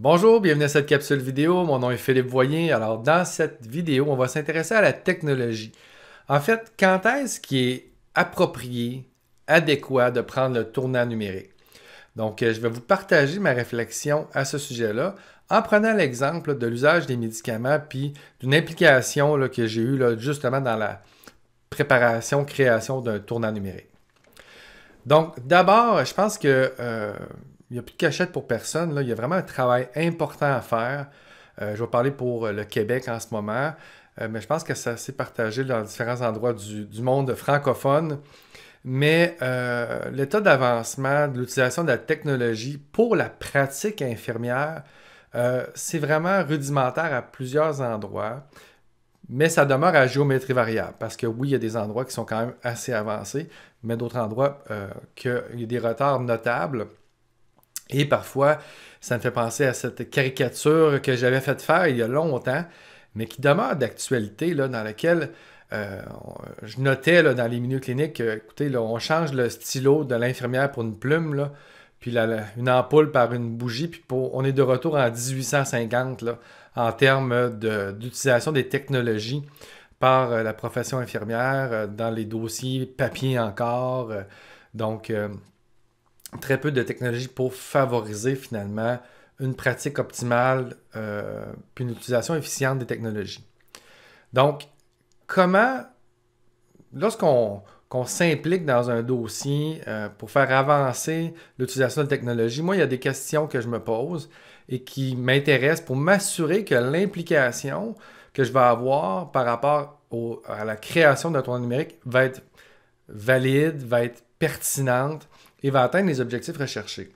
Bonjour, bienvenue à cette capsule vidéo. Mon nom est Philippe Voyer. Alors, dans cette vidéo, on va s'intéresser à la technologie. En fait, quand est-ce qu'il est approprié, adéquat de prendre le tournant numérique? Donc, euh, je vais vous partager ma réflexion à ce sujet-là en prenant l'exemple de l'usage des médicaments puis d'une implication que j'ai eue justement dans la préparation, création d'un tournant numérique. Donc, d'abord, je pense que euh, il n'y a plus de cachette pour personne. Là. Il y a vraiment un travail important à faire. Euh, je vais parler pour euh, le Québec en ce moment, euh, mais je pense que ça s'est partagé dans différents endroits du, monde francophone. Mais l'état d'avancement de l'utilisation de la technologie pour la pratique infirmière, c'est vraiment rudimentaire à plusieurs endroits, mais ça demeure à géométrie variable parce que oui, il y a des endroits qui sont quand même assez avancés, mais d'autres endroits qu'il y a des retards notables. Et parfois, ça me fait penser à cette caricature que j'avais faite faire il y a longtemps, mais qui demeure d'actualité, dans laquelle euh, je notais dans les milieux cliniques, euh, écoutez, là, on change le stylo de l'infirmière pour une plume, puis une ampoule par une bougie, puis on est de retour en 1850 en termes d'utilisation des technologies par euh, la profession infirmière, dans les dossiers papier encore. donc, très peu de technologies pour favoriser finalement une pratique optimale euh, puis une utilisation efficiente des technologies. Donc, comment, lorsqu'on s'implique dans un dossier euh, pour faire avancer l'utilisation de technologie, moi, il y a des questions que je me pose et qui m'intéressent pour m'assurer que l'implication que je vais avoir par rapport à la création d'un tournoi numérique va être valide, va être pertinente et va atteindre les objectifs recherchés.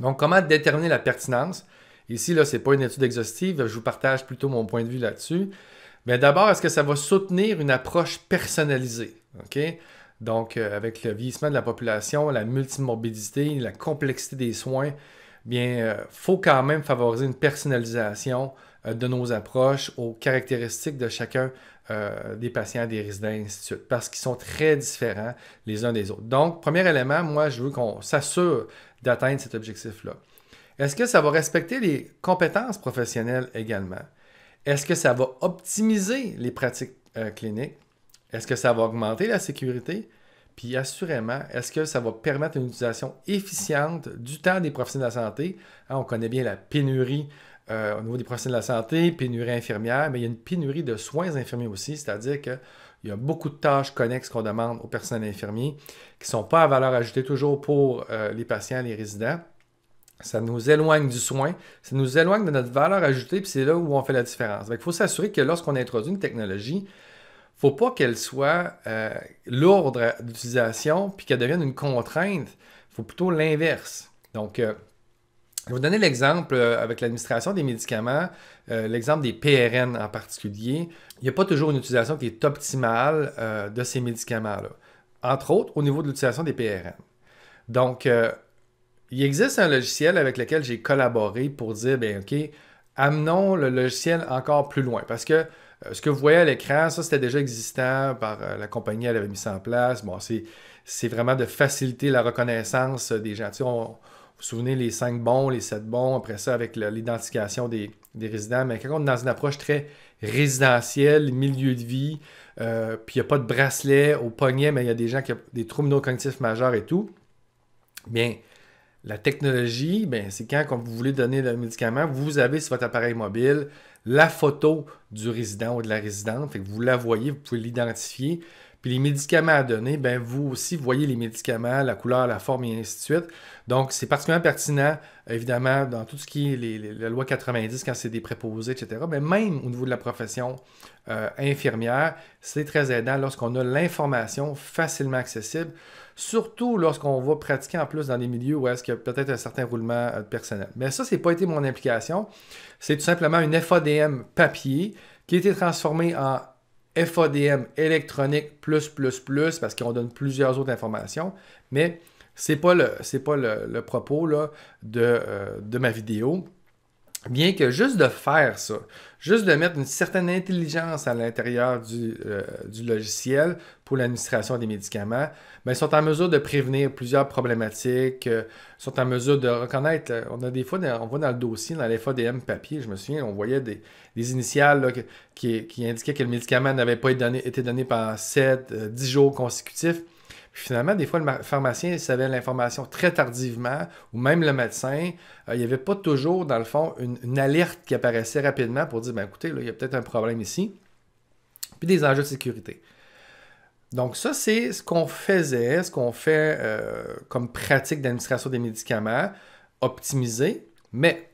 Donc, comment déterminer la pertinence? Ici, ce n'est pas une étude exhaustive, je vous partage plutôt mon point de vue là-dessus. Mais d'abord, est-ce que ça va soutenir une approche personnalisée? Donc, euh, avec le vieillissement de la population, la multimorbidité, la complexité des soins, bien, il euh, faut quand même favoriser une personnalisation euh, de nos approches aux caractéristiques de chacun euh, des patients des résidents suite, parce qu'ils sont très différents les uns des autres. Donc, premier élément, moi, je veux qu'on s'assure d'atteindre cet objectif-là. Est-ce que ça va respecter les compétences professionnelles également? Est-ce que ça va optimiser les pratiques euh, cliniques? Est-ce que ça va augmenter la sécurité? Puis assurément, est-ce que ça va permettre une utilisation efficiente du temps des professionnels de la santé? Hein, on connaît bien la pénurie euh, au niveau des professionnels de la santé, pénurie infirmière, mais il y a une pénurie de soins infirmiers aussi, c'est-à-dire qu'il y a beaucoup de tâches connexes qu'on demande aux personnels infirmiers qui ne sont pas à valeur ajoutée toujours pour euh, les patients, les résidents. Ça nous éloigne du soin, ça nous éloigne de notre valeur ajoutée, puis c'est là où on fait la différence. il faut s'assurer que lorsqu'on introduit une technologie, il ne faut pas qu'elle soit euh, lourde d'utilisation puis qu'elle devienne une contrainte. Il faut plutôt l'inverse. Donc, je vais vous donner l'exemple euh, avec l'administration des médicaments, euh, l'exemple des PRN en particulier. Il n'y a pas toujours une utilisation qui est optimale euh, de ces médicaments-là, entre autres au niveau de l'utilisation des PRN. Donc, il existe un logiciel avec lequel j'ai collaboré pour dire, bien, OK, amenons le logiciel encore plus loin. Parce que ce que vous voyez à l'écran, ça c'était déjà existant par la compagnie, elle avait mis en place. Bon, c'est vraiment de faciliter la reconnaissance des gens vous souvenez, les 5 bons, les 7 bons, après ça, avec l'identification des, résidents. Mais quand on est dans une approche très résidentielle, milieu de vie, euh, puis il n'y a pas de bracelet au poignet, mais il y a des gens qui ont des troubles non cognitifs majeurs et tout, bien, la technologie, c'est quand, quand vous voulez donner le médicament, vous avez sur votre appareil mobile la photo du résident ou de la résidente, fait que vous la voyez, vous pouvez l'identifier. Puis les médicaments à donner, ben vous aussi vous voyez les médicaments, la couleur, la forme et ainsi de suite. Donc c'est particulièrement pertinent, évidemment, dans tout ce qui est la loi 90 quand c'est des préposés, etc. Mais même au niveau de la profession euh, infirmière, c'est très aidant lorsqu'on a l'information facilement accessible, surtout lorsqu'on va pratiquer en plus dans des milieux où est-ce qu'il y a peut-être un certain roulement de euh, personnel. Mais ça, ce c'est pas été mon implication. C'est tout simplement une FADM papier qui a été transformée en FADM électronique plus plus plus parce qu'on donne plusieurs autres informations, mais c'est pas le pas le, propos euh, de ma vidéo. Bien que juste de faire ça, juste de mettre une certaine intelligence à l'intérieur du, euh, logiciel pour l'administration des médicaments, mais ben, ils sont en mesure de prévenir plusieurs problématiques, euh, sont en mesure de reconnaître. Euh, on a des fois, on voit dans le dossier, dans les FADM papier, je me souviens, on voyait des, initiales qui, indiquaient que le médicament n'avait pas été donné, été donné pendant 7, 10 jours consécutifs. Finalement, des fois, le pharmacien savait l'information très tardivement, ou même le médecin. Euh, il n'y avait pas toujours, dans le fond, une, alerte qui apparaissait rapidement pour dire, ben, écoutez, il y a peut-être un problème ici. Puis des enjeux de sécurité. Donc ça, c'est ce qu'on faisait, ce qu'on fait euh, comme pratique d'administration des médicaments, optimisé, mais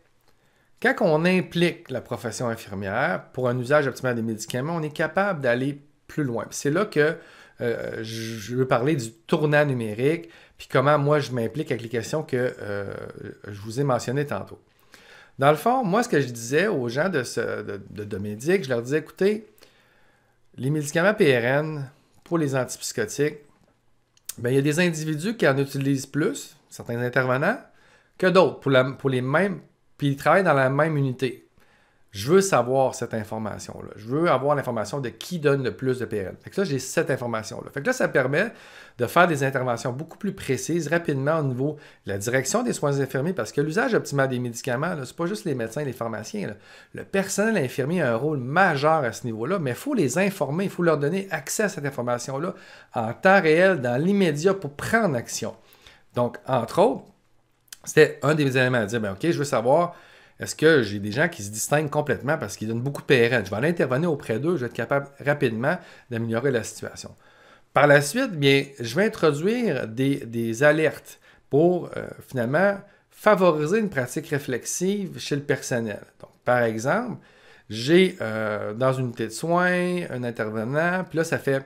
quand on implique la profession infirmière pour un usage optimal des médicaments, on est capable d'aller plus loin. C'est là que euh, je veux parler du tournant numérique, puis comment moi je m'implique avec les questions que euh, je vous ai mentionnées tantôt. Dans le fond, moi, ce que je disais aux gens de, ce, je leur disais, écoutez, les médicaments PRN pour les antipsychotiques, ben, il y a des individus qui en utilisent plus, certains intervenants, que d'autres pour les mêmes, puis ils travaillent dans la même unité. Je veux savoir cette information-là. Je veux avoir l'information de qui donne le plus de PRL. Fait que là, j'ai cette information-là. Fait que là, ça permet de faire des interventions beaucoup plus précises rapidement au niveau de la direction des soins infirmiers parce que l'usage optimal des médicaments, ce n'est pas juste les médecins et les pharmaciens. Le personnel infirmier a un rôle majeur à ce niveau-là, mais il faut les informer, il faut leur donner accès à cette information-là en temps réel, dans l'immédiat pour prendre action. Donc, entre autres, c'était un des éléments à dire, ben, OK, je veux savoir est-ce que j'ai des gens qui se distinguent complètement parce qu'ils donnent beaucoup de PRN? Je vais aller intervenir auprès d'eux, je vais être capable rapidement d'améliorer la situation. Par la suite, bien, je vais introduire des, alertes pour euh, finalement favoriser une pratique réflexive chez le personnel. Donc, par exemple, j'ai euh, dans une unité de soins un intervenant, puis là, ça fait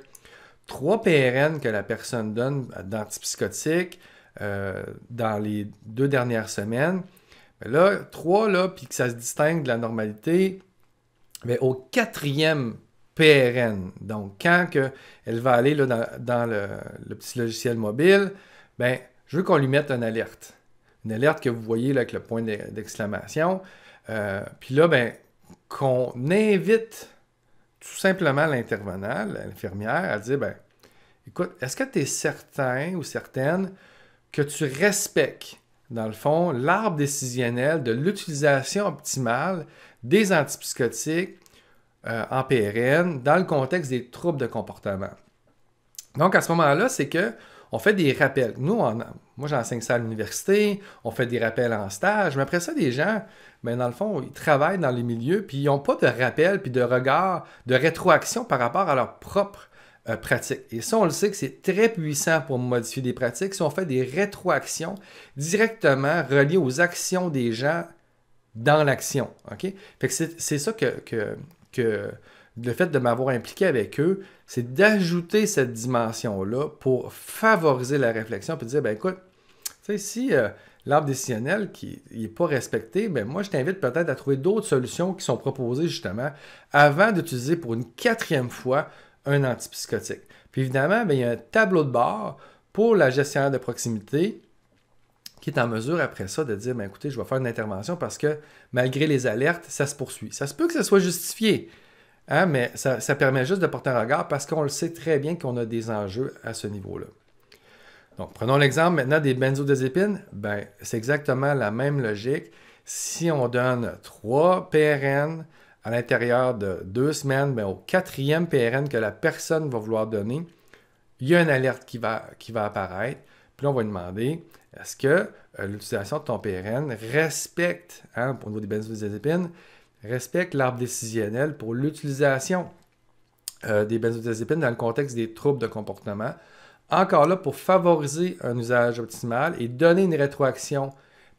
trois PRN que la personne donne d'antipsychotiques euh, dans les deux dernières semaines. Là, trois, là, puis que ça se distingue de la normalité, mais au quatrième PRN, donc quand elle va aller dans, le, petit logiciel mobile, ben, je veux qu'on lui mette une alerte. Une alerte que vous voyez là, avec le point d'exclamation. Euh, puis là, ben, qu'on invite tout simplement l'intervenant, l'infirmière, à dire ben, écoute, est-ce que tu es certain ou certaine que tu respectes dans le fond, l'arbre décisionnel de l'utilisation optimale des antipsychotiques euh, en PRN dans le contexte des troubles de comportement. Donc, à ce moment-là, c'est que on fait des rappels. Nous, on, moi, j'enseigne ça à l'université, on fait des rappels en stage, mais après ça, des gens, mais ben, dans le fond, ils travaillent dans les milieux, puis ils n'ont pas de rappel, puis de regard, de rétroaction par rapport à leur propre euh, pratique Et ça, on le sait que c'est très puissant pour modifier des pratiques si on fait des rétroactions directement reliées aux actions des gens dans l'action. OK? Fait c'est ça que, que, que le fait de m'avoir impliqué avec eux, c'est d'ajouter cette dimension-là pour favoriser la réflexion puis dire, ben écoute, tu sais, si euh, l'arbre décisionnel qui n'est pas respecté, mais ben, moi, je t'invite peut-être à trouver d'autres solutions qui sont proposées justement avant d'utiliser pour une quatrième fois un antipsychotique. Puis évidemment, ben, il y a un tableau de bord pour la gestionnaire de proximité qui est en mesure après ça de dire, bien, écoutez, je vais faire une intervention parce que malgré les alertes, ça se poursuit. Ça se peut que ce soit justifié, hein, mais ça, permet juste de porter un regard parce qu'on le sait très bien qu'on a des enjeux à ce niveau-là. Donc, prenons l'exemple maintenant des benzodiazépines. Ben, c'est exactement la même logique. Si on donne trois PRN à l'intérieur de deux semaines, mais au quatrième PRN que la personne va vouloir donner, il y a une alerte qui va, qui va apparaître. Puis on va lui demander est-ce que euh, l'utilisation de ton PRN respecte, hein, au niveau des benzodiazépines, respecte l'arbre décisionnel pour l'utilisation euh, des benzodiazépines dans le contexte des troubles de comportement. Encore là, pour favoriser un usage optimal et donner une rétroaction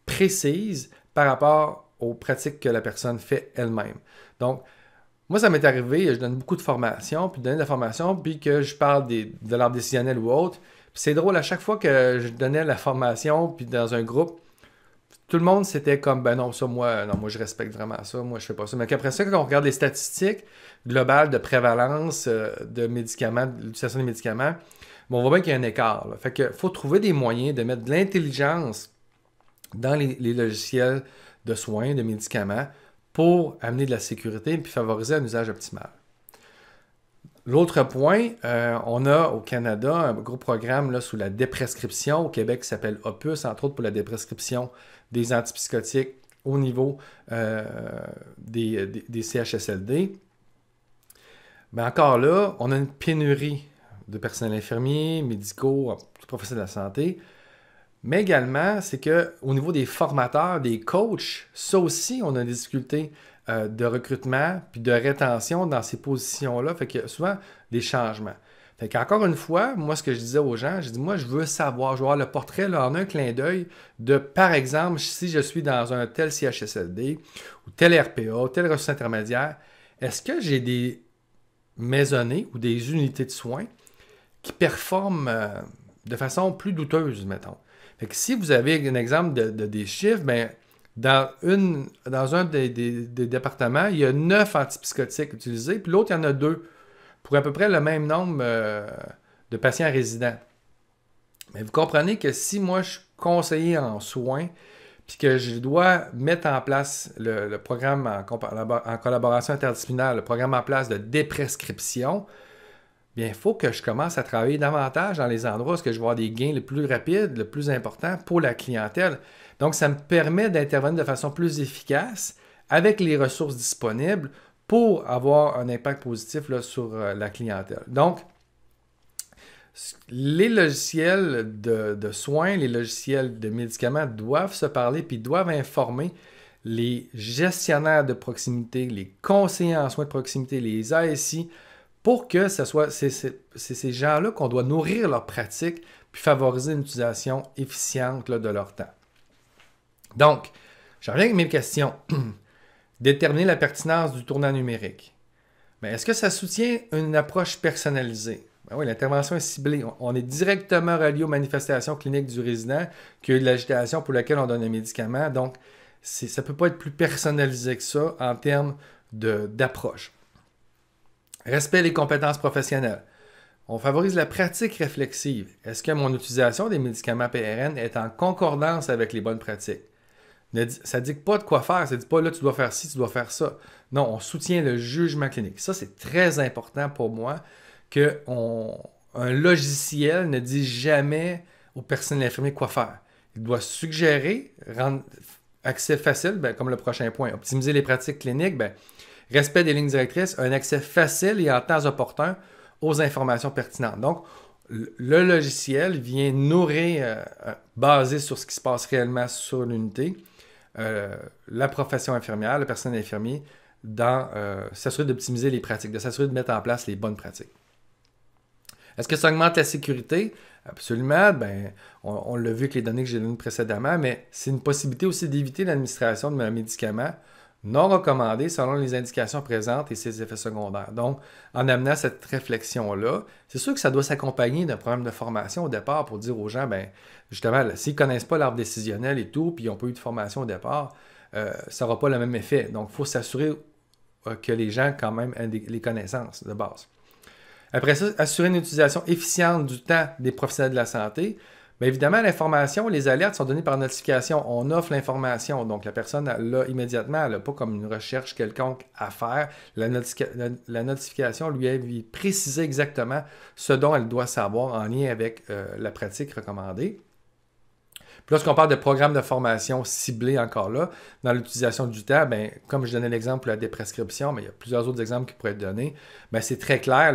précise par rapport aux pratiques que la personne fait elle-même. Donc, moi, ça m'est arrivé, je donne beaucoup de formation, puis donne de la formation, puis que je parle des, de l'art décisionnel ou autre. Puis c'est drôle, à chaque fois que je donnais la formation, puis dans un groupe, tout le monde, c'était comme, ben non, ça, moi, non, moi, je respecte vraiment ça, moi, je fais pas ça. Mais qu'après ça, quand on regarde les statistiques globales de prévalence euh, de médicaments, de l'utilisation des médicaments, bon, on voit bien qu'il y a un écart. Fait que faut trouver des moyens de mettre de l'intelligence dans les, les logiciels de soins, de médicaments pour amener de la sécurité et favoriser un usage optimal. L'autre point, euh, on a au Canada un gros programme là, sous la déprescription au Québec qui s'appelle Opus, entre autres pour la déprescription des antipsychotiques au niveau euh, des, CHSLD. Mais encore là, on a une pénurie de personnel infirmier, médicaux, professionnels de la santé. Mais également, c'est qu'au niveau des formateurs, des coachs, ça aussi, on a des difficultés euh, de recrutement puis de rétention dans ces positions-là. Fait qu'il y a souvent des changements. Fait qu'encore une fois, moi, ce que je disais aux gens, je dis, moi, je veux savoir, je veux avoir le portrait en un clin d'œil de, par exemple, si je suis dans un tel CHSLD ou tel RPA, tel ressource intermédiaire, est-ce que j'ai des maisonnées ou des unités de soins qui performent euh, de façon plus douteuse, mettons? si vous avez un exemple de, des chiffres, ben, dans, un des, départements, il y a neuf antipsychotiques utilisés, puis l'autre, il y en a deux, pour à peu près le même nombre euh, de patients résidents. Mais vous comprenez que si moi je suis conseiller en soins, puis que je dois mettre en place le, programme en, collaboration interdisciplinaire, le programme en place de déprescription, bien, il faut que je commence à travailler davantage dans les endroits où je vois des gains les plus rapides, le plus important pour la clientèle. Donc, ça me permet d'intervenir de façon plus efficace avec les ressources disponibles pour avoir un impact positif sur euh, la clientèle. Donc, les logiciels de, soins, les logiciels de médicaments doivent se parler puis doivent informer les gestionnaires de proximité, les conseillers en soins de proximité, les ASI, pour que ce soit ces gens-là qu'on doit nourrir leur pratique puis favoriser une utilisation efficiente de leur temps. Donc, j'en reviens avec mes questions. Déterminer la pertinence du tournant numérique. Mais est-ce que ça soutient une approche personnalisée? Ben oui, l'intervention est ciblée. On est directement relié aux manifestations cliniques du résident que de l'agitation pour laquelle on donne un médicament. Donc, ça ne peut pas être plus personnalisé que ça en termes d'approche. Respect les compétences professionnelles. On favorise la pratique réflexive. Est-ce que mon utilisation des médicaments PRN est en concordance avec les bonnes pratiques? ça ne dit pas de quoi faire. Ça ne dit pas là, tu dois faire ci, tu dois faire ça. Non, on soutient le jugement clinique. Ça, c'est très important pour moi que un logiciel ne dise jamais aux personnes infirmières quoi faire. Il doit suggérer, rendre accès facile, ben, comme le prochain point. Optimiser les pratiques cliniques, ben, respect des lignes directrices, un accès facile et en temps opportun aux informations pertinentes. Donc, le logiciel vient nourrir, euh, basé sur ce qui se passe réellement sur l'unité, euh, la profession infirmière, la personne infirmière, dans euh, s'assurer d'optimiser les pratiques, de s'assurer de mettre en place les bonnes pratiques. Est-ce que ça augmente la sécurité? Absolument. Ben, on, on l'a vu avec les données que j'ai données précédemment, mais c'est une possibilité aussi d'éviter l'administration de médicaments non recommandé selon les indications présentes et ses effets secondaires. Donc, en amenant cette réflexion-là, c'est sûr que ça doit s'accompagner d'un programme de formation au départ pour dire aux gens, ben, justement, s'ils ne connaissent pas l'arbre décisionnel et tout, puis ils n'ont pas eu de formation au départ, euh, ça n'aura pas le même effet. Donc, il faut s'assurer euh, que les gens, quand même, aient les connaissances de base. Après ça, assurer une utilisation efficiente du temps des professionnels de la santé évidemment, l'information, les alertes sont données par notification. On offre l'information. Donc, la personne l'a immédiatement. Elle n'a pas comme une recherche quelconque à faire. La, notification lui est précisée exactement ce dont elle doit savoir en lien avec euh, la pratique recommandée. Puis lorsqu'on parle de programme de formation ciblé encore là, dans l'utilisation du temps, ben, comme je donnais l'exemple de la déprescription, mais il y a plusieurs autres exemples qui pourraient être donnés, ben, c'est très clair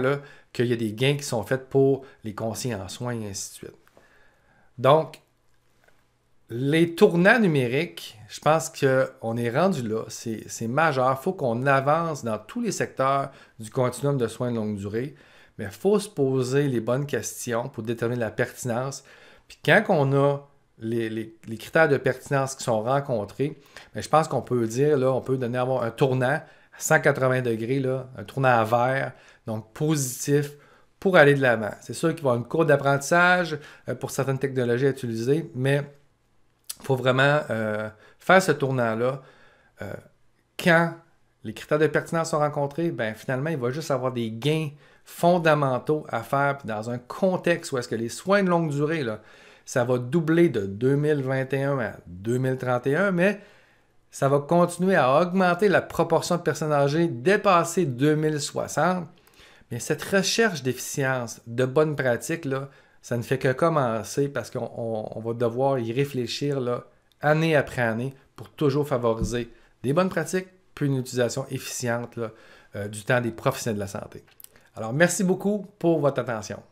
qu'il y a des gains qui sont faits pour les conseillers en soins et ainsi de suite. Donc, les tournants numériques, je pense qu'on est rendu là. C'est majeur. Il faut qu'on avance dans tous les secteurs du continuum de soins de longue durée. Mais il faut se poser les bonnes questions pour déterminer la pertinence. Puis quand on a les, critères de pertinence qui sont rencontrés, ben, je pense qu'on peut dire, là, on peut donner un tournant à 180 degrés, un tournant à vert, donc positif pour aller de l'avant. C'est sûr qu'il va y avoir une courbe d'apprentissage euh, pour certaines technologies à utiliser, mais il faut vraiment euh, faire ce tournant-là. Euh, quand les critères de pertinence sont rencontrés, ben, finalement, il va juste avoir des gains fondamentaux à faire dans un contexte où est-ce que les soins de longue durée, là, ça va doubler de 2021 à 2031, mais ça va continuer à augmenter la proportion de personnes âgées dépassées 2060 mais cette recherche d'efficience, de bonnes pratiques, là, ça ne fait que commencer parce qu'on va devoir y réfléchir année après année pour toujours favoriser des bonnes pratiques puis une utilisation efficiente euh, du temps des professionnels de la santé. Alors, merci beaucoup pour votre attention.